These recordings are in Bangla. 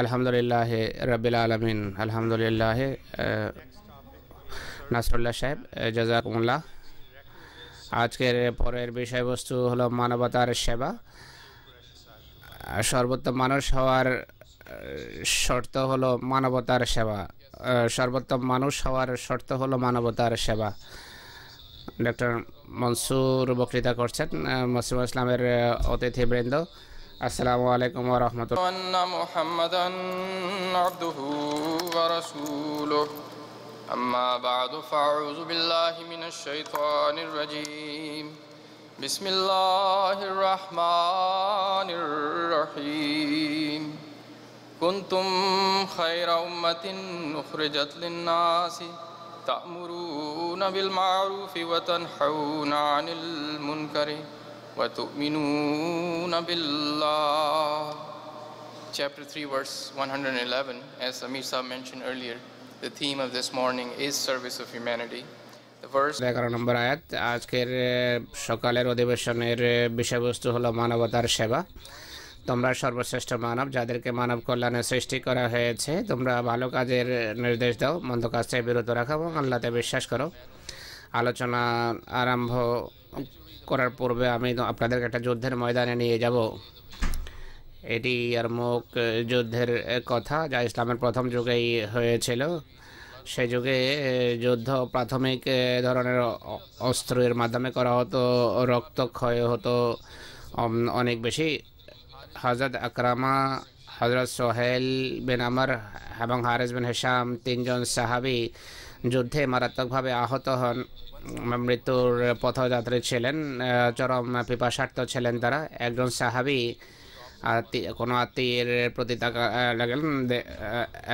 আলহামদুলিল্লাহ রবিল আলমিন আলহামদুলিল্লাহ নাসরুল্লাহ সাহেব জাজাকুমুল্লাহ আজকের পরের বিষয়বস্তু হলো মানবতার সেবা সর্বোত্তম মানুষ হওয়ার শর্ত হলো মানবতার সেবা সর্বোত্তম মানুষ হওয়ার শর্ত হলো মানবতার সেবা ডক্টর মনসুর বক্তৃতা করছেন মসিম ইসলামের অতিথিবৃন্দ अस्सलाम वालेकुम व रहमतुल्लाह मुहम्मदन अब्दुहु व रसूलुहु अम्मा बाद फ़ाउज़ु बिल्लाहि मिनश शैतानिर रजीम बिस्मिल्लाहिर रहमानिर रहीम कुंतुम खैर उम्मतिन उखरिजत लिन्नास तअमुरुना बिल मारूफि व तनहौना Anil मुनकरी وَتُؤْمِنُونَ بِاللَّهِ Chapter 3 verse 111 As Amir Saab mentioned earlier The theme of this morning is service of humanity এগারো নম্বর আয়াত আজকের সকালের অধিবেশনের বিষয়বস্তু হলো মানবতার সেবা তোমরা সর্বশ্রেষ্ঠ মানব যাদেরকে মানব কল্যাণে সৃষ্টি করা হয়েছে তোমরা ভালো কাজের নির্দেশ দাও মন্দ কাজ থেকে বিরত রাখো এবং আল্লাহতে বিশ্বাস করো আলোচনা আরম্ভ করার পূর্বে আমি আপনাদেরকে একটা যুদ্ধের ময়দানে নিয়ে যাব এটি ইয়ারমুক যুদ্ধের কথা যা ইসলামের প্রথম যুগেই হয়েছিল সে যুগে যুদ্ধ প্রাথমিক ধরনের অস্ত্রের মাধ্যমে করা হতো রক্ত ক্ষয় হতো অনেক বেশি হজরত আকরামা হজরত সোহেল বিন আমর এবং হারেস বিন হেসাম তিনজন সাহাবি যুদ্ধে মারাত্মকভাবে আহত হন মৃত্যুর পথযাত্রী ছিলেন চরম পিপাসার্থ ছিলেন তারা একজন সাহাবি কোনো আত্মীয়ের প্রতি লাগলেন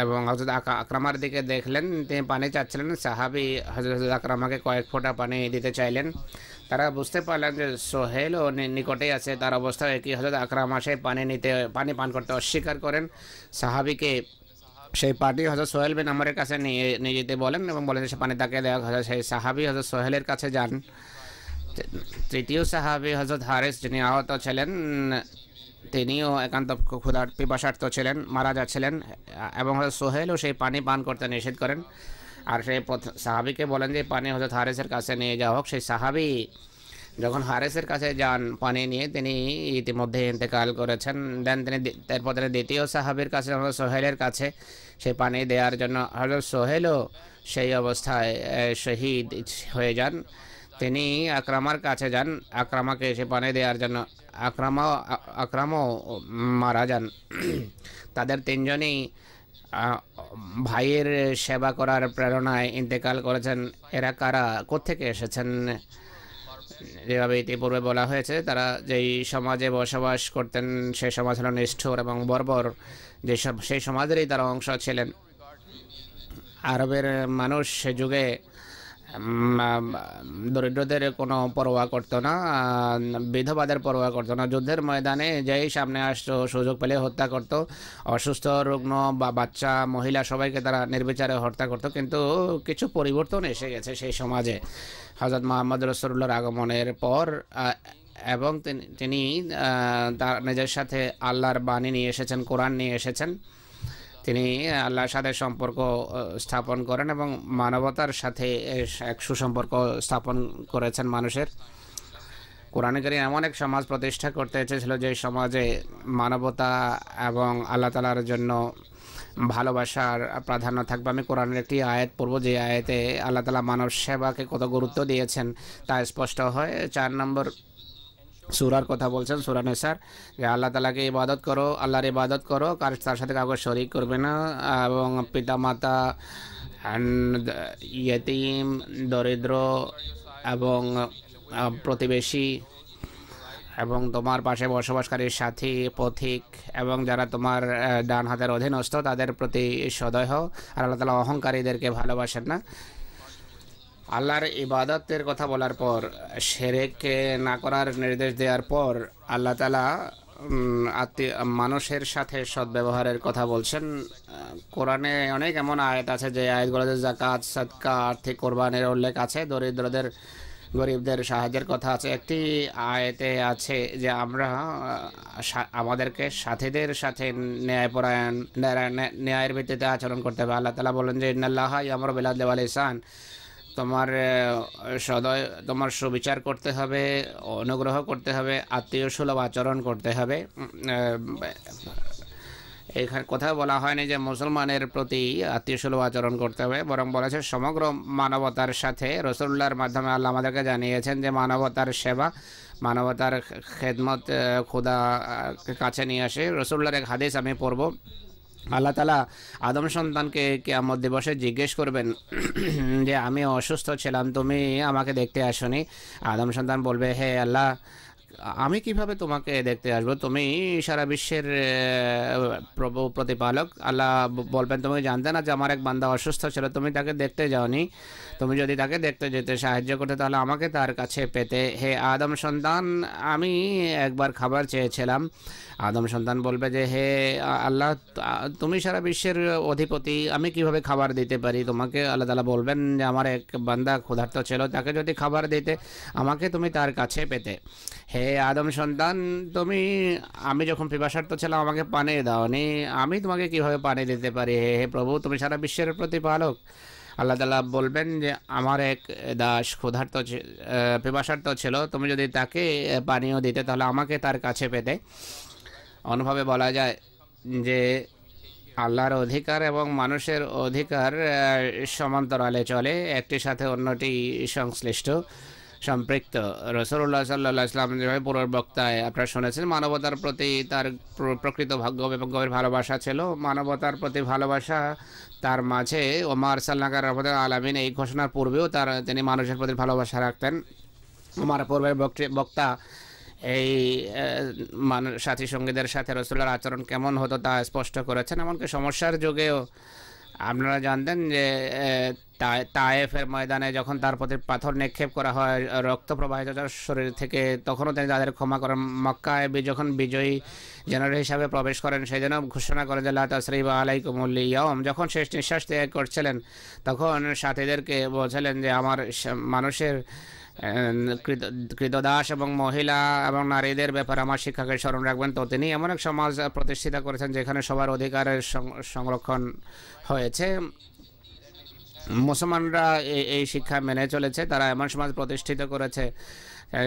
এবং হজরত আকরামার দিকে দেখলেন তিনি পানি চাচ্ছিলেন সাহাবি হজরত আকরামাকে কয়েক ফোঁটা পানি দিতে চাইলেন তারা বুঝতে পারলেন যে সোহেল ও নিকটেই আছে তার অবস্থা একই হজরত আকরামা সেই পানি নিতে পানি পান করতে অস্বীকার করেন সাহাবিকে সেই পার্টি হজরত সোহেল বিন আমরের কাছে নিয়ে নিয়ে যেতে বলেন এবং বলেন সে পানি তাকে দেওয়া হজরত সেই সাহাবি হজরত সোহেলের কাছে যান তৃতীয় সাহাবি হজরত হারেস যিনি আহত ছিলেন তিনিও একান্ত ক্ষুধার পিপাসার্থ ছিলেন মারা যাচ্ছিলেন এবং হজরত সোহেলও সেই পানি পান করতে নিষেধ করেন আর সেই সাহাবিকে বলেন যে পানি হজরত হারেসের কাছে নিয়ে যাওয়া হোক সেই সাহাবি যখন হারেসের কাছে যান পানি নিয়ে তিনি ইতিমধ্যে ইন্তেকাল করেছেন দেন তিনি তারপর তিনি দ্বিতীয় সাহাবির কাছে সোহেলের কাছে সেই পানি দেওয়ার জন্য হজরত সোহেলও সেই অবস্থায় শহীদ হয়ে যান তিনি আক্রামার কাছে যান আক্রামাকে সে পানি দেওয়ার জন্য আক্রামাও আক্রামও মারা যান তাদের তিনজনেই ভাইয়ের সেবা করার প্রেরণায় ইন্তেকাল করেছেন এরা কারা কোথেকে এসেছেন যেভাবে ইতিপূর্বে বলা হয়েছে তারা যেই সমাজে বসবাস করতেন সেই সমাজ হল নিষ্ঠুর এবং বর্বর যেসব সেই সমাজেরই তারা অংশ ছিলেন আরবের মানুষ সে যুগে দরিদ্রদের কোনো পরোয়া করতো না বিধবাদের পরোয়া করতো না যুদ্ধের ময়দানে যেই সামনে আসতো সুযোগ পেলে হত্যা করত অসুস্থ রুগ্ন বা বাচ্চা মহিলা সবাইকে তারা নির্বিচারে হত্যা করত কিন্তু কিছু পরিবর্তন এসে গেছে সেই সমাজে হজরত মোহাম্মদ রসরুল্লার আগমনের পর এবং তিনি তার নিজের সাথে আল্লাহর বাণী নিয়ে এসেছেন কোরআন নিয়ে এসেছেন তিনি আল্লাহর সাথে সম্পর্ক স্থাপন করেন এবং মানবতার সাথে এক সুসম্পর্ক স্থাপন করেছেন মানুষের কোরআনকারী এমন এক সমাজ প্রতিষ্ঠা করতে চেয়েছিল যে সমাজে মানবতা এবং আল্লাহ তালার জন্য ভালোবাসার প্রাধান্য থাকবে আমি কোরআনের একটি আয়াত পড়ব যে আয়াতে আল্লাহ তালা মানব সেবাকে কত গুরুত্ব দিয়েছেন তা স্পষ্ট হয় চার নম্বর সুরার কথা বলছেন সুরানে স্যার যে আল্লাহ তালাকে ইবাদত করো আল্লাহর ইবাদত করো কার তার সাথে কাউকে শরিক করবে না এবং পিতা মাতা ইয়েতিম দরিদ্র এবং প্রতিবেশী এবং তোমার পাশে বসবাসকারী সাথী পথিক এবং যারা তোমার ডান হাতের অধীনস্থ তাদের প্রতি সদয় হও আর আল্লাহ তালা অহংকারীদেরকে ভালোবাসেন না আল্লাহর ইবাদতের কথা বলার পর সেরেককে না করার নির্দেশ দেওয়ার পর আল্লাহ তালা মানুষের সাথে সদ্ব্যবহারের কথা বলছেন কোরআনে অনেক এমন আয়াত আছে যে আয়াতগুলোতে জাকাত সৎকা আর্থিক কোরবানের উল্লেখ আছে দরিদ্রদের গরিবদের সাহায্যের কথা আছে একটি আয়তে আছে যে আমরা আমাদেরকে সাথীদের সাথে ন্যায়পরায়ণ ন্যায়ের ভিত্তিতে আচরণ করতে হবে আল্লাহ তালা বলেন যে ইন্নাল্লাহ ইয়ামর বেলা দেওয়াল ইসান তোমার সদয় তোমার সুবিচার করতে হবে অনুগ্রহ করতে হবে আত্মীয় সুলভ আচরণ করতে হবে এখানে কোথাও বলা হয়নি যে মুসলমানের প্রতি আত্মীয়সুলভ আচরণ করতে হবে বরং বলেছে সমগ্র মানবতার সাথে রসুল্লার মাধ্যমে আল্লাহ আমাদেরকে জানিয়েছেন যে মানবতার সেবা মানবতার খেদমত খোদা কাছে নিয়ে আসে রসুল্লার এক হাদিস আমি পড়ব আল্লাহ তালা আদম সন্তানকে কেয়ামত দিবসে জিজ্ঞেস করবেন যে আমি অসুস্থ ছিলাম তুমি আমাকে দেখতে আসনি আদম সন্তান বলবে হে আল্লাহ আমি কিভাবে তোমাকে দেখতে আসবো তুমি সারা বিশ্বের প্রভু প্রতিপালক আল্লাহ বলবেন তুমি জানতে না যে আমার এক বান্দা অসুস্থ ছিল তুমি তাকে দেখতে যাওনি তুমি যদি তাকে দেখতে যেতে সাহায্য করতে তাহলে আমাকে তার কাছে পেতে হে আদম সন্তান আমি একবার খাবার চেয়েছিলাম আদম সন্তান বলবে যে হে আল্লাহ তুমি সারা বিশ্বের অধিপতি আমি কিভাবে খাবার দিতে পারি তোমাকে আল্লাহ তালা বলবেন যে আমার এক বান্দা ক্ষুধার্ত ছিল তাকে যদি খাবার দিতে আমাকে তুমি তার কাছে পেতে হে আদম সন্তান তুমি আমি যখন পিপাসার্থ ছিলাম আমাকে পানি দাওনি আমি তোমাকে কিভাবে পানি দিতে পারি হে হে প্রভু তুমি সারা বিশ্বের প্রতিপালক আল্লাহ তালা বলবেন যে আমার এক দাস ক্ষুধার্ত পিপাসার্থ ছিল তুমি যদি তাকে পানীয় দিতে তাহলে আমাকে তার কাছে পেতে অনুভাবে বলা যায় যে আল্লাহর অধিকার এবং মানুষের অধিকার সমান্তরালে চলে একটির সাথে অন্যটি সংশ্লিষ্ট সম্পৃক্ত রসরুল্লাহ সাল্লাহ ইসলাম যেভাবে বক্তায় আপনারা শুনেছেন মানবতার প্রতি তার প্রকৃত ভাগ্য এবং গভীর ভালোবাসা ছিল মানবতার প্রতি ভালোবাসা তার মাঝে ওমার সাল্লাকার রহমতুল আলমিন এই ঘোষণার পূর্বেও তার তিনি মানুষের প্রতি ভালোবাসা রাখতেন ওমার পূর্বের বক্তা এই মানুষ সাথী সঙ্গীদের সাথে রসুল্লাহর আচরণ কেমন হতো তা স্পষ্ট করেছেন এমনকি সমস্যার যুগেও আপনারা জানতেন যে তায়েফের ময়দানে যখন তার প্রতি পাথর নিক্ষেপ করা হয় রক্ত প্রবাহিত শরীর থেকে তখনও তিনি তাদের ক্ষমা করেন মক্কায় যখন বিজয়ী জেনারেল হিসাবে প্রবেশ করেন সেই জন্য ঘোষণা করেন যে লাতাসরি বা আলাইকুমুল ইয়ম যখন শেষ নিঃশ্বাস ত্যাগ করছিলেন তখন সাথীদেরকে বলছিলেন যে আমার মানুষের কৃতদাস এবং মহিলা এবং নারীদের ব্যাপারে আমার শিক্ষাকে স্মরণ রাখবেন তো তিনি এমন এক সমাজ প্রতিষ্ঠিত করেছেন যেখানে সবার অধিকারের সংরক্ষণ হয়েছে মুসলমানরা এই শিক্ষা মেনে চলেছে তারা এমন সমাজ প্রতিষ্ঠিত করেছে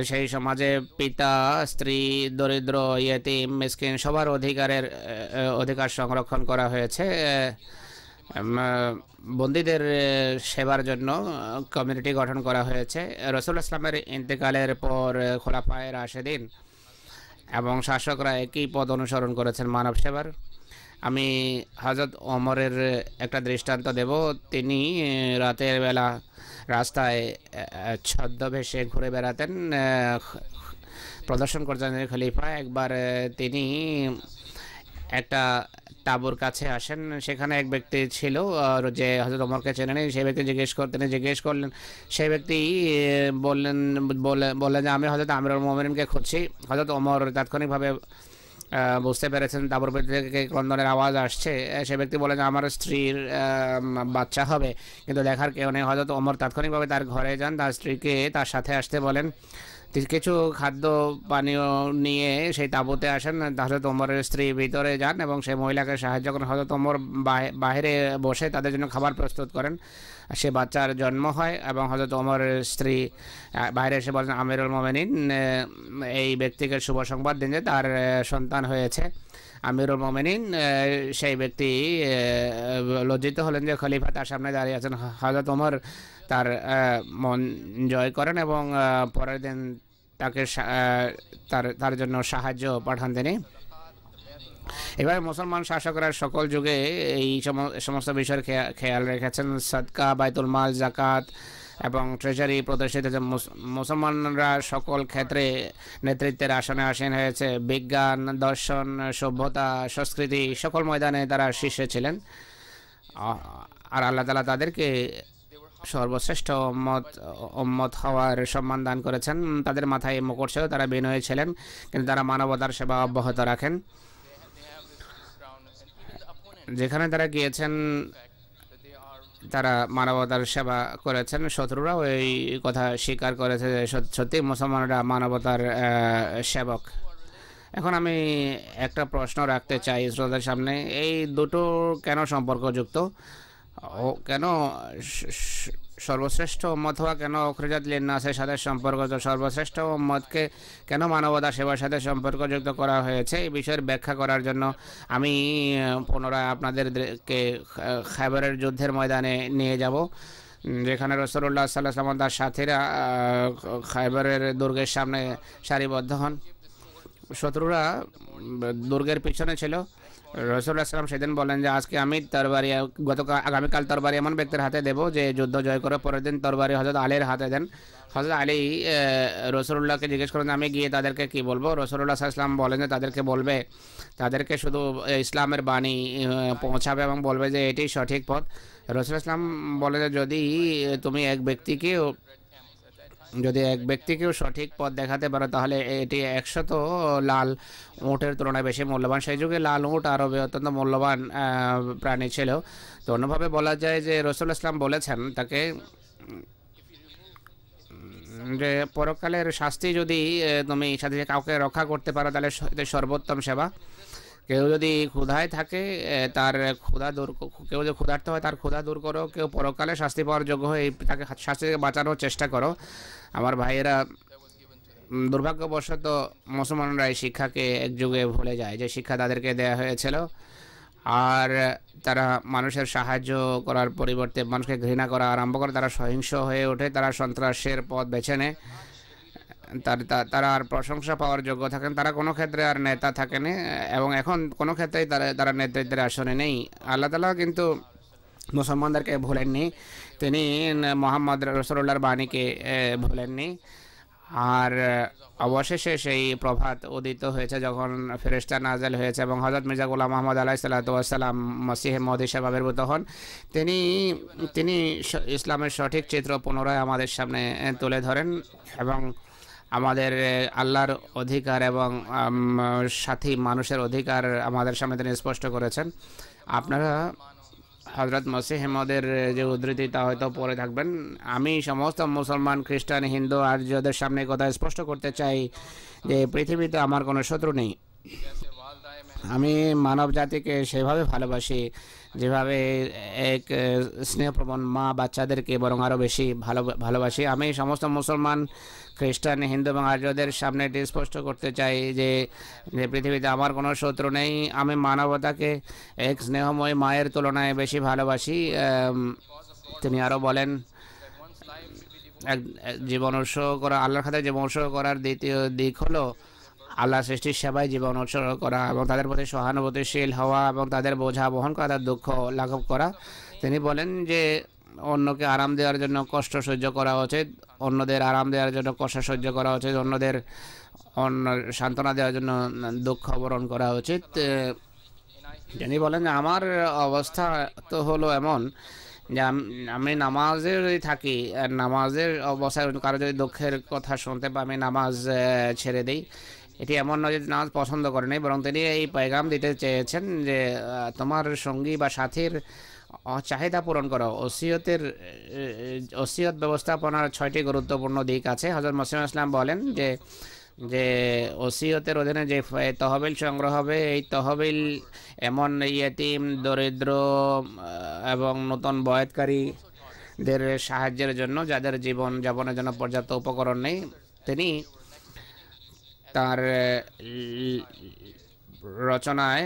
সেই সমাজে পিতা স্ত্রী দরিদ্র ইয়েতিম মিসকিন সবার অধিকারের অধিকার সংরক্ষণ করা হয়েছে বন্দীদের সেবার জন্য কমিউনিটি গঠন করা হয়েছে রসুল ইসলামের ইন্তেকালের পর খোলাফায়ের দিন এবং শাসকরা একই পদ অনুসরণ করেছেন মানব সেবার আমি হজরত ওমরের একটা দৃষ্টান্ত দেব তিনি রাতের বেলা রাস্তায় ছদ্মবেশে ঘুরে বেড়াতেন প্রদর্শন করতেন খলিফা একবার তিনি একটা তাঁবুর কাছে আসেন সেখানে এক ব্যক্তি ছিল যে হজরত ওমরকে নেই সেই ব্যক্তি জিজ্ঞেস করতেন জিজ্ঞেস করলেন সেই ব্যক্তি বললেন বললেন যে আমি হজরত আমির মোমিনকে খুঁজছি হজরত ওমর তাৎক্ষণিকভাবে বুঝতে পেরেছেন তারপর থেকে ক্রন্দনের আওয়াজ আসছে সে ব্যক্তি বলে যে আমার স্ত্রীর বাচ্চা হবে কিন্তু দেখার কেউ নেই হয়তো অমর তাৎক্ষণিকভাবে তার ঘরে যান তার স্ত্রীকে তার সাথে আসতে বলেন কিছু খাদ্য পানীয় নিয়ে সেই তাঁবুতে আসেন তাহলে তোমার স্ত্রী ভিতরে যান এবং সেই মহিলাকে সাহায্য করেন হয়তো ওমর বাহিরে বসে তাদের জন্য খাবার প্রস্তুত করেন সে বাচ্চার জন্ম হয় এবং হয়তো ওমরের স্ত্রী বাইরে এসে বলেন আমিরুল মোমেনিন এই ব্যক্তিকে শুভ সংবাদ দিন যে তার সন্তান হয়েছে আমিরুল মোমেনিন সেই ব্যক্তি লজ্জিত হলেন যে খলিফা তার সামনে দাঁড়িয়ে আছেন হয়তো ওমর তার মন জয় করেন এবং পরের দিন তাকে তার তার জন্য সাহায্য পাঠান তিনি এভাবে মুসলমান শাসকরা সকল যুগে এই সমস্ত বিষয়ের খেয়াল রেখেছেন সদকা বাইতুল মাল জাকাত এবং ট্রেজারি প্রদর্শিত মুসলমানরা সকল ক্ষেত্রে নেতৃত্বের আসনে আসীন হয়েছে বিজ্ঞান দর্শন সভ্যতা সংস্কৃতি সকল ময়দানে তারা শীর্ষে ছিলেন আর আল্লাহ তালা তাদেরকে সর্বশ্রেষ্ঠ উম্মত উম্মত হওয়ার সম্মান দান করেছেন তাদের মাথায় মুকুট ছিল তারা বিনয়ে ছিলেন কিন্তু তারা মানবতার সেবা অব্যাহত রাখেন যেখানে তারা গিয়েছেন তারা মানবতার সেবা করেছেন শত্রুরাও এই কথা স্বীকার করেছে যে সত্যি মুসলমানরা মানবতার সেবক এখন আমি একটা প্রশ্ন রাখতে চাই শ্রোতার সামনে এই দুটো কেন সম্পর্কযুক্ত ও কেন সর্বশ্রেষ্ঠ উম্মত হওয়া কেন অখরজাত লিন্নাসের সাথে সম্পর্কযুক্ত সর্বশ্রেষ্ঠ উম্মতকে কেন মানবতা সেবার সাথে সম্পর্কযুক্ত করা হয়েছে এই বিষয়ের ব্যাখ্যা করার জন্য আমি পুনরায় আপনাদেরকে খাইবারের যুদ্ধের ময়দানে নিয়ে যাব যেখানে রসুল্লাহ সাল্লাহ তার সাথীরা খাইবারের দুর্গের সামনে সারিবদ্ধ হন শত্রুরা দুর্গের পিছনে ছিল রসুল্লাহ সেদিন বলেন যে আজকে আমি তরবারি গতকাল আগামীকাল তরবারি এমন ব্যক্তির হাতে দেব যে যুদ্ধ জয় করে পরের দিন তরবারি হজরত আলীর হাতে দেন হজরত আলী রসুল্লাহকে জিজ্ঞেস করেন আমি গিয়ে তাদেরকে কি বলবো রসুল্লাহ সাল্লাম বলেন যে তাদেরকে বলবে তাদেরকে শুধু ইসলামের বাণী পৌঁছাবে এবং বলবে যে এটি সঠিক পথ রসুল ইসলাম বলে যে যদি তুমি এক ব্যক্তিকে যদি এক ব্যক্তিকেও সঠিক পথ দেখাতে পারো তাহলে এটি একশত লাল উঁটের তুলনায় বেশি মূল্যবান সেই যুগে লাল উঁট আরবে অত্যন্ত মূল্যবান প্রাণী ছিল তো অন্যভাবে বলা যায় যে রসুল ইসলাম বলেছেন তাকে যে পরকালের শাস্তি যদি তুমি সাথে কাউকে রক্ষা করতে পারো তাহলে সর্বোত্তম সেবা কেউ যদি ক্ষুধায় থাকে তার ক্ষুধা দূর কেউ যদি ক্ষুধার্ত হয় তার ক্ষুধা দূর করো কেউ পরকালে শাস্তি পাওয়ার যোগ্য হয়ে তাকে শাস্তি থেকে বাঁচানোর চেষ্টা করো আমার ভাইয়েরা দুর্ভাগ্যবশত মুসলমানরা এই শিক্ষাকে একযুগে ভুলে যায় যে শিক্ষা তাদেরকে দেয়া হয়েছিল আর তারা মানুষের সাহায্য করার পরিবর্তে মানুষকে ঘৃণা করা আরম্ভ করে তারা সহিংস হয়ে ওঠে তারা সন্ত্রাসের পথ বেছে নেয় তারা আর প্রশংসা পাওয়ার যোগ্য থাকেন তারা কোনো ক্ষেত্রে আর নেতা থাকেন এবং এখন কোনো ক্ষেত্রেই তারা তারা নেতৃত্বের আসনে নেই আল্লাহ তালা কিন্তু মুসলমানদেরকে ভুলেননি তিনি মোহাম্মদ রসুল্লার বাণীকে ভুলেননি আর অবশেষে সেই প্রভাত উদিত হয়েছে যখন ফেরেস্তা নাজেল হয়েছে এবং হজরত মির্জা গুলাম মোহাম্মদ আলাহ সাল্লাতাম মসিহ মদ সাহেব আবির্ভূত হন তিনি তিনি ইসলামের সঠিক চিত্র পুনরায় আমাদের সামনে তুলে ধরেন এবং আমাদের আল্লাহর অধিকার এবং সাথী মানুষের অধিকার আমাদের সামনে তিনি স্পষ্ট করেছেন আপনারা হজরত মসিহ মদের যে উদ্ধৃতি তা হয়তো পরে থাকবেন আমি সমস্ত মুসলমান খ্রিস্টান হিন্দু আর্যদের সামনে কথা স্পষ্ট করতে চাই যে পৃথিবীতে আমার কোনো শত্রু নেই আমি মানব জাতিকে সেভাবে ভালোবাসি যেভাবে এক স্নেহপ্রবণ মা বাচ্চাদেরকে বরং আরও বেশি ভালো ভালোবাসি আমি সমস্ত মুসলমান খ্রিস্টান হিন্দু এবং আর্যদের সামনে এটি স্পষ্ট করতে চাই যে যে পৃথিবীতে আমার কোনো শত্রু নেই আমি মানবতাকে এক স্নেহময় মায়ের তুলনায় বেশি ভালোবাসি তিনি আরও বলেন এক জীবন উৎসর্গ করা আল্লাহর খাতে জীবন উৎসর্গ করার দ্বিতীয় দিক হলো আল্লাহ সৃষ্টির সেবায় জীবন উৎসর্গ করা এবং তাদের প্রতি সহানুভূতিশীল হওয়া এবং তাদের বোঝা বহন করা তাদের দুঃখ লাঘব করা তিনি বলেন যে অন্যকে আরাম দেওয়ার জন্য কষ্ট সহ্য করা উচিত অন্যদের আরাম দেওয়ার জন্য কষ্ট সহ্য করা উচিত অন্যদের অন্য সান্ত্বনা দেওয়ার জন্য দুঃখ বরণ করা উচিত তিনি বলেন আমার অবস্থা তো হলো এমন যে আমি নামাজেরই থাকি নামাজের অবস্থায় কারো যদি দুঃখের কথা শুনতে পাই আমি নামাজ ছেড়ে দিই এটি এমন নয় যে নামাজ পছন্দ করে নাই বরং তিনি এই পয়গাম দিতে চেয়েছেন যে তোমার সঙ্গী বা সাথীর চাহিদা পূরণ করো ওসিয়তের ওসিয়ত ব্যবস্থাপনার ছয়টি গুরুত্বপূর্ণ দিক আছে হজরত মসিম ইসলাম বলেন যে যে ওসিয়তের অধীনে যে তহবিল সংগ্রহ হবে এই তহবিল এমন ইয়েতিম দরিদ্র এবং নতুন বয়তকারীদের সাহায্যের জন্য যাদের জীবন যাপনের জন্য পর্যাপ্ত উপকরণ নেই তিনি তার রচনায়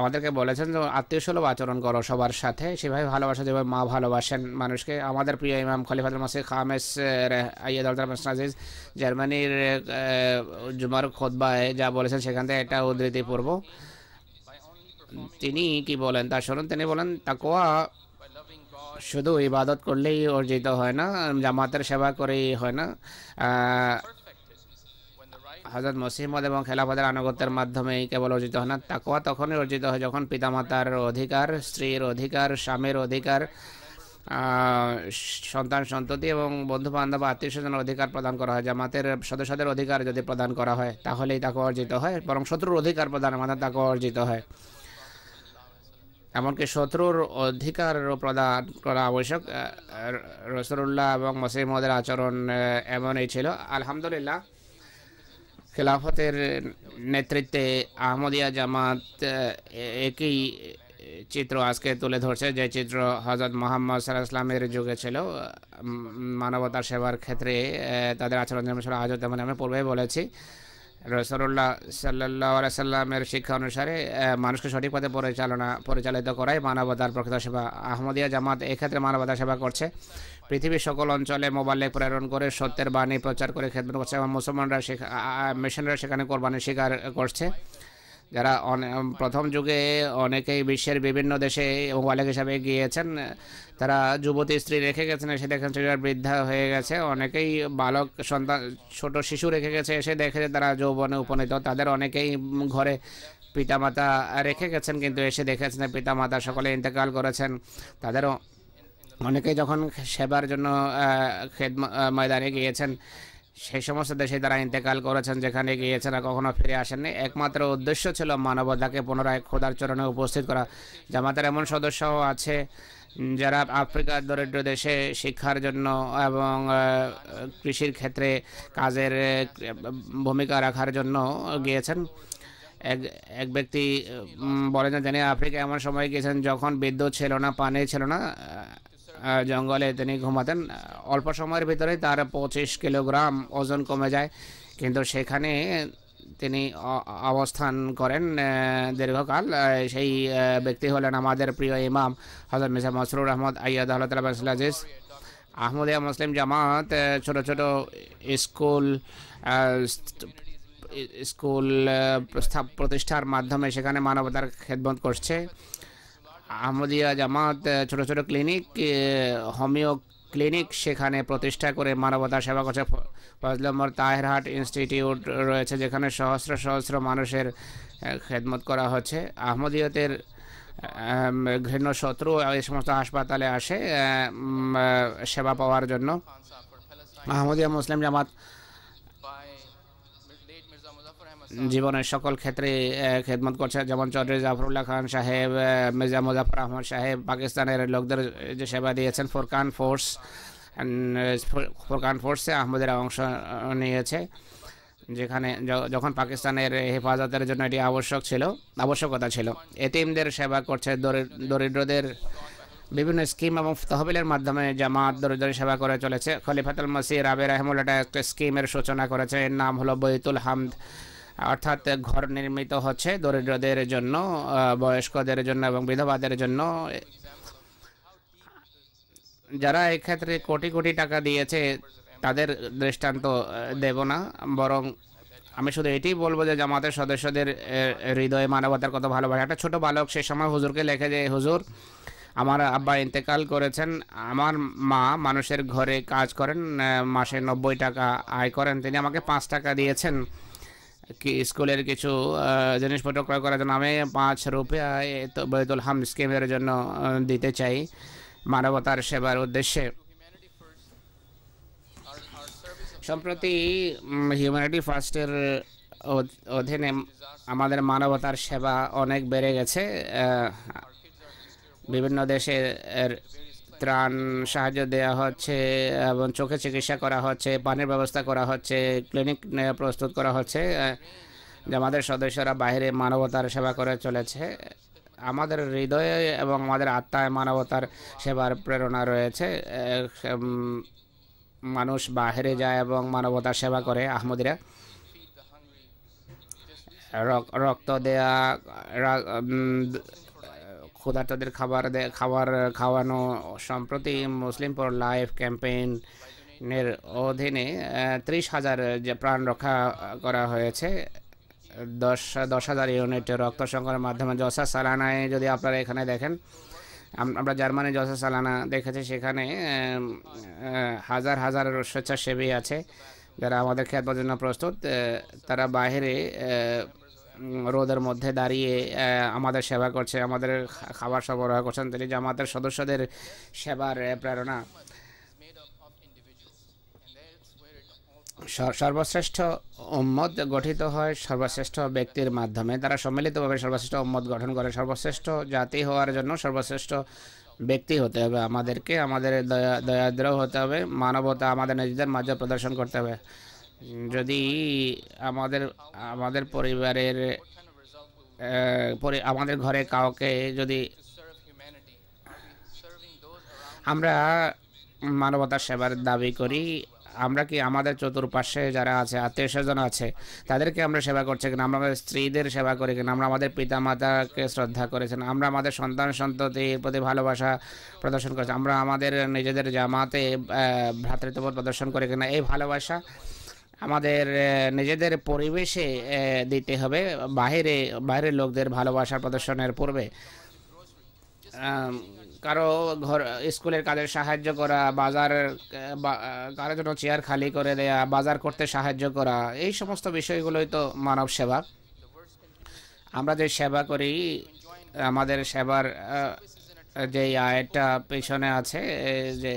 আমাদেরকে বলেছেন যে আত্মীয় সুলভ আচরণ করো সবার সাথে সেভাবে ভালোবাসা যেভাবে মা ভালোবাসেন মানুষকে আমাদের প্রিয় ইমাম খলিফাতুল মাসিদ খামেস আইয়াদিজ জার্মানির জুমার খোদবায় যা বলেছেন সেখান থেকে এটা উদ্ধৃতি পূর্ব তিনি কি বলেন তা শুনুন তিনি বলেন তাকোয়া শুধু ইবাদত করলেই অর্জিত হয় না জামাতের সেবা করেই হয় না হজরত মসিহমদ এবং খেলাফতের আনুগত্যের মাধ্যমেই কেবল অর্জিত হয় না তাকোয়া তখনই অর্জিত হয় যখন পিতামাতার অধিকার স্ত্রীর অধিকার স্বামীর অধিকার সন্তান সন্ততি এবং বন্ধু বান্ধব আত্মীয় স্বজনের অধিকার প্রদান করা হয় জামাতের সদস্যদের অধিকার যদি প্রদান করা হয় তাহলেই তাকে অর্জিত হয় বরং শত্রুর অধিকার প্রদানের মাধ্যমে তাকে অর্জিত হয় এমনকি শত্রুর অধিকার প্রদান করা আবশ্যক রসরুল্লাহ এবং মসিমদের আচরণ এমনই ছিল আলহামদুলিল্লাহ খেলাফতের নেতৃত্বে আহমদিয়া জামাত একই চিত্র আজকে তুলে ধরছে যে চিত্র হজরত মোহাম্মদ সাল্লাহামের যুগে ছিল মানবতার সেবার ক্ষেত্রে তাদের আচরণ যেমন ছিল হজরত আমি পূর্বেই বলেছি রসরুল্লাহ সাল্লাহ সাল্লামের শিক্ষা অনুসারে মানুষকে সঠিক পথে পরিচালনা পরিচালিত করাই মানবতার প্রকৃত সেবা আহমদিয়া জামাত এক্ষেত্রে মানবতার সেবা করছে পৃথিবীর সকল অঞ্চলে মোবাইলে প্রেরণ করে সত্যের বাণী প্রচার করে খেদমত করছে এবং মুসলমানরা মিশনরা সেখানে কোরবানির শিকার করছে যারা প্রথম যুগে অনেকেই বিশ্বের বিভিন্ন দেশে ওয়ালেক হিসাবে গিয়েছেন তারা যুবতী স্ত্রী রেখে গেছেন এসে দেখেন সেটা বৃদ্ধা হয়ে গেছে অনেকেই বালক সন্তান ছোট শিশু রেখে গেছে এসে দেখে যে তারা যৌবনে উপনীত তাদের অনেকেই ঘরে পিতামাতা রেখে গেছেন কিন্তু এসে দেখেছেন পিতামাতা সকলে ইন্তেকাল করেছেন তাদেরও অনেকে যখন সেবার জন্য ময়দানে গিয়েছেন সেই সমস্ত দেশে তারা ইন্তেকাল করেছেন যেখানে গিয়েছেন আর কখনো ফিরে আসেননি একমাত্র উদ্দেশ্য ছিল মানবতাকে পুনরায় খোদার চরণে উপস্থিত করা জামাতের এমন সদস্যও আছে যারা আফ্রিকার দরিদ্র দেশে শিক্ষার জন্য এবং কৃষির ক্ষেত্রে কাজের ভূমিকা রাখার জন্য গিয়েছেন এক এক ব্যক্তি বলেন জানি আফ্রিকা এমন সময় গিয়েছেন যখন বিদ্যুৎ ছিল না পানি ছিল না জঙ্গলে তিনি ঘুমাতেন অল্প সময়ের ভিতরে তার পঁচিশ কিলোগ্রাম ওজন কমে যায় কিন্তু সেখানে তিনি অবস্থান করেন দীর্ঘকাল সেই ব্যক্তি হলেন আমাদের প্রিয় ইমাম হজরত মিসা মসরুর আহমদ আয়াদ আল্লাহ আহমদিয়া মুসলিম জামাত ছোট ছোট স্কুল স্কুল প্রতিষ্ঠার মাধ্যমে সেখানে মানবতার খেদমত করছে আহমদিয়া জামাত ছোট ছোট ক্লিনিক হোমিও ক্লিনিক সেখানে প্রতিষ্ঠা করে মানবতা সেবা করছে ফজলম্বর তাহেরহাট ইনস্টিটিউট রয়েছে যেখানে সহস্র সহস্র মানুষের খেদমত করা হচ্ছে আহমদিয়তের ঘৃণ্য শত্রু এই সমস্ত হাসপাতালে আসে সেবা পাওয়ার জন্য আহমদিয়া মুসলিম জামাত জীবনের সকল ক্ষেত্রে খেদমত করছে যেমন চৌধুরী জাফরুল্লাহ খান সাহেব মির্জা মুজাফর আহমদ সাহেব পাকিস্তানের লোকদের যে সেবা দিয়েছেন ফোরকান ফোর্স ফোরকান ফোর্সে আহমদের অংশ নিয়েছে যেখানে যখন পাকিস্তানের হেফাজতের জন্য এটি আবশ্যক ছিল আবশ্যকতা ছিল এটিএমদের সেবা করছে দরিদ্রদের বিভিন্ন স্কিম এবং তহবিলের মাধ্যমে জামাত দরিদ্রের সেবা করে চলেছে খলিফাতুল মসির রাবে রাহমুল্লাটা একটা স্কিমের সূচনা করেছে এর নাম হলো বৈতুল হামদ অর্থাৎ ঘর নির্মিত হচ্ছে দরিদ্রদের জন্য বয়স্কদের জন্য এবং বিধবাদের জন্য যারা এক্ষেত্রে কোটি কোটি টাকা দিয়েছে তাদের দৃষ্টান্ত দেব না বরং আমি শুধু এটি বলবো যে জামাতের সদস্যদের হৃদয়ে মানবতার কত ভালোবাসে একটা ছোট বালক সে সময় হুজুরকে লেখে যে হুজুর আমার আব্বা ইন্তেকাল করেছেন আমার মা মানুষের ঘরে কাজ করেন মাসে নব্বই টাকা আয় করেন তিনি আমাকে পাঁচ টাকা দিয়েছেন স্কুলের কিছু জিনিসপত্র ক্রয় করার জন্য আমি পাঁচ রুপিয়া বৈদুল হাম স্কিমের জন্য দিতে চাই মানবতার সেবার উদ্দেশ্যে সম্প্রতি হিউম্যানিটি ফার্স্টের অধীনে আমাদের মানবতার সেবা অনেক বেড়ে গেছে বিভিন্ন দেশের ত্রাণ সাহায্য দেওয়া হচ্ছে এবং চোখে চিকিৎসা করা হচ্ছে পানির ব্যবস্থা করা হচ্ছে ক্লিনিক প্রস্তুত করা হচ্ছে আমাদের সদস্যরা বাইরে মানবতার সেবা করে চলেছে আমাদের হৃদয়ে এবং আমাদের আত্মায় মানবতার সেবার প্রেরণা রয়েছে মানুষ বাহিরে যায় এবং মানবতার সেবা করে আহমদিরা রক্ত দেয়া ক্ষুধার্তদের খাবার খাবার খাওয়ানো সম্প্রতি মুসলিম ফর লাইফ ক্যাম্পেইন এর অধীনে ত্রিশ হাজার প্রাণ রক্ষা করা হয়েছে দশ দশ হাজার ইউনিট রক্ত সংগ্রহের মাধ্যমে জসা সালানায় যদি আপনারা এখানে দেখেন আমরা জার্মানি জসা সালানা দেখেছি সেখানে হাজার হাজার স্বেচ্ছাসেবী আছে যারা আমাদের খেতবার জন্য প্রস্তুত তারা বাইরে রোদের মধ্যে দাঁড়িয়ে আমাদের সেবা করছে আমাদের খাবার সরবরাহ করছেন তিনি জামাতের সদস্যদের সেবার প্রেরণা সর্বশ্রেষ্ঠ উম্মত গঠিত হয় সর্বশ্রেষ্ঠ ব্যক্তির মাধ্যমে তারা সম্মিলিতভাবে সর্বশ্রেষ্ঠ উম্মত গঠন করে সর্বশ্রেষ্ঠ জাতি হওয়ার জন্য সর্বশ্রেষ্ঠ ব্যক্তি হতে হবে আমাদেরকে আমাদের দয়াদ্র হতে হবে মানবতা আমাদের নিজেদের মাঝে প্রদর্শন করতে হবে যদি আমাদের আমাদের পরিবারের আমাদের ঘরে কাউকে যদি আমরা মানবতার সেবার দাবি করি আমরা কি আমাদের চতুর্পাশে যারা আছে আত্মীয় স্বজন আছে তাদেরকে আমরা সেবা করছি কিনা আমরা আমাদের স্ত্রীদের সেবা করি কিনা আমরা আমাদের পিতা মাতাকে শ্রদ্ধা করেছেন আমরা আমাদের সন্তান সন্ততির প্রতি ভালোবাসা প্রদর্শন করেছি আমরা আমাদের নিজেদের জামাতে ভ্রাতৃত্ববোধ প্রদর্শন করি কিনা এই ভালোবাসা আমাদের নিজেদের পরিবেশে দিতে হবে বাহিরে বাইরের লোকদের ভালোবাসা প্রদর্শনের পূর্বে কারো ঘর স্কুলের কাজে সাহায্য করা বাজার কারো জন্য চেয়ার খালি করে দেয়া বাজার করতে সাহায্য করা এই সমস্ত বিষয়গুলোই তো মানব সেবা আমরা যে সেবা করি আমাদের সেবার যে আয়টা পেছনে আছে যে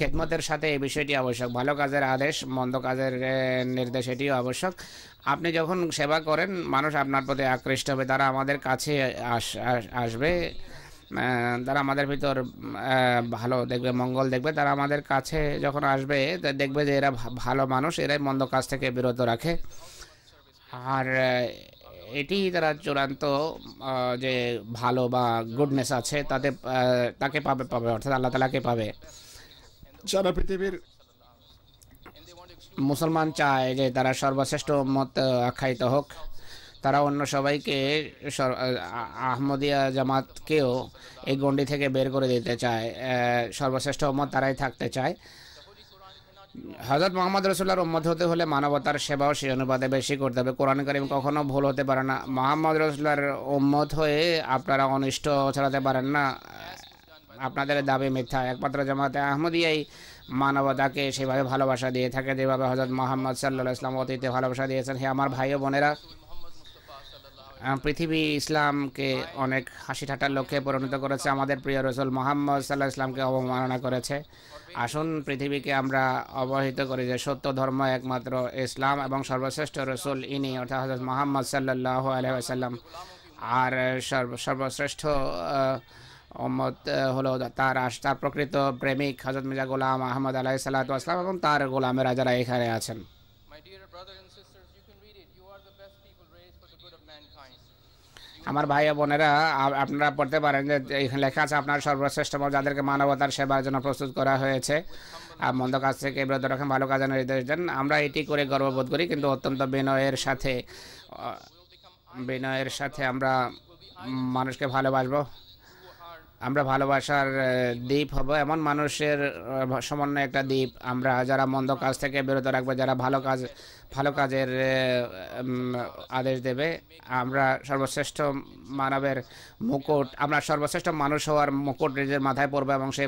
খেদমতের সাথে এই বিষয়টি আবশ্যক ভালো কাজের আদেশ মন্দ কাজের নির্দেশ এটিও আবশ্যক আপনি যখন সেবা করেন মানুষ আপনার প্রতি আকৃষ্ট হবে তারা আমাদের কাছে আসবে তারা আমাদের ভিতর ভালো দেখবে মঙ্গল দেখবে তারা আমাদের কাছে যখন আসবে দেখবে যে এরা ভালো মানুষ এরাই মন্দ কাজ থেকে বিরত রাখে আর এটি তারা চূড়ান্ত যে ভালো বা গুডনেস আছে তাতে তাকে পাবে পাবে অর্থাৎ আল্লাহ তালাকে পাবে সারা পৃথিবীর মুসলমান চায় যে তারা সর্বশ্রেষ্ঠ মত আখ্যায়িত হোক তারা অন্য সবাইকে আহমদিয়া জামাতকেও এই গণ্ডি থেকে বের করে দিতে চায় সর্বশ্রেষ্ঠ মত তারাই থাকতে চায় হজরত মোহাম্মদ রসুল্লাহর উম্মত হতে হলে মানবতার সেবাও সেই অনুপাতে বেশি করতে হবে কোরআন করিম কখনো ভুল হতে পারে না মোহাম্মদ রসুল্লাহর উম্মত হয়ে আপনারা অনিষ্ট ছড়াতে পারেন না আপনাদের দাবি মিথ্যা একমাত্র জামাতে আহমদিয়াই মানবতাকে সেভাবে ভালোবাসা দিয়ে থাকে যেভাবে হজরত মোহাম্মদ সাল্লা ইসলাম অতীতে ভালোবাসা দিয়েছেন হে আমার ভাই ও বোনেরা পৃথিবী ইসলামকে অনেক হাসি ঠাটার লক্ষ্যে পরিণত করেছে আমাদের প্রিয় রসুল মোহাম্মদ সাল্লাহ ইসলামকে অবমাননা করেছে আসুন পৃথিবীকে আমরা অবহিত করি যে সত্য ধর্ম একমাত্র ইসলাম এবং সর্বশ্রেষ্ঠ রসুল ইনি অর্থাৎ হজরত মোহাম্মদ সাল্লাহ আলহাম আর সর্বশ্রেষ্ঠ উম্মত হলো তার তার প্রকৃত প্রেমিক হজরত মির্জা গোলাম আহমদ আলাহ সাল্লাতাম এবং তার গোলামের রাজারা এখানে আছেন আমার ভাই বোনেরা আপনারা পড়তে পারেন যে এখানে লেখা আছে আপনার সর্বশ্রেষ্ঠ যাদেরকে মানবতার সেবার জন্য প্রস্তুত করা হয়েছে আর মন্দ কাজ থেকে বিরত রাখেন ভালো কাজে নির্দেশ দেন আমরা এটি করে গর্ববোধ করি কিন্তু অত্যন্ত বিনয়ের সাথে বিনয়ের সাথে আমরা মানুষকে ভালোবাসবো আমরা ভালোবাসার দ্বীপ হব এমন মানুষের সমন্বয় একটা দ্বীপ আমরা যারা মন্দ কাজ থেকে বিরত রাখবো যারা ভালো কাজ ভালো কাজের আদেশ দেবে আমরা সর্বশ্রেষ্ঠ মানবের মুকুট আমরা সর্বশ্রেষ্ঠ মানুষ হওয়ার মুকুট নিজের মাথায় পড়বো এবং সে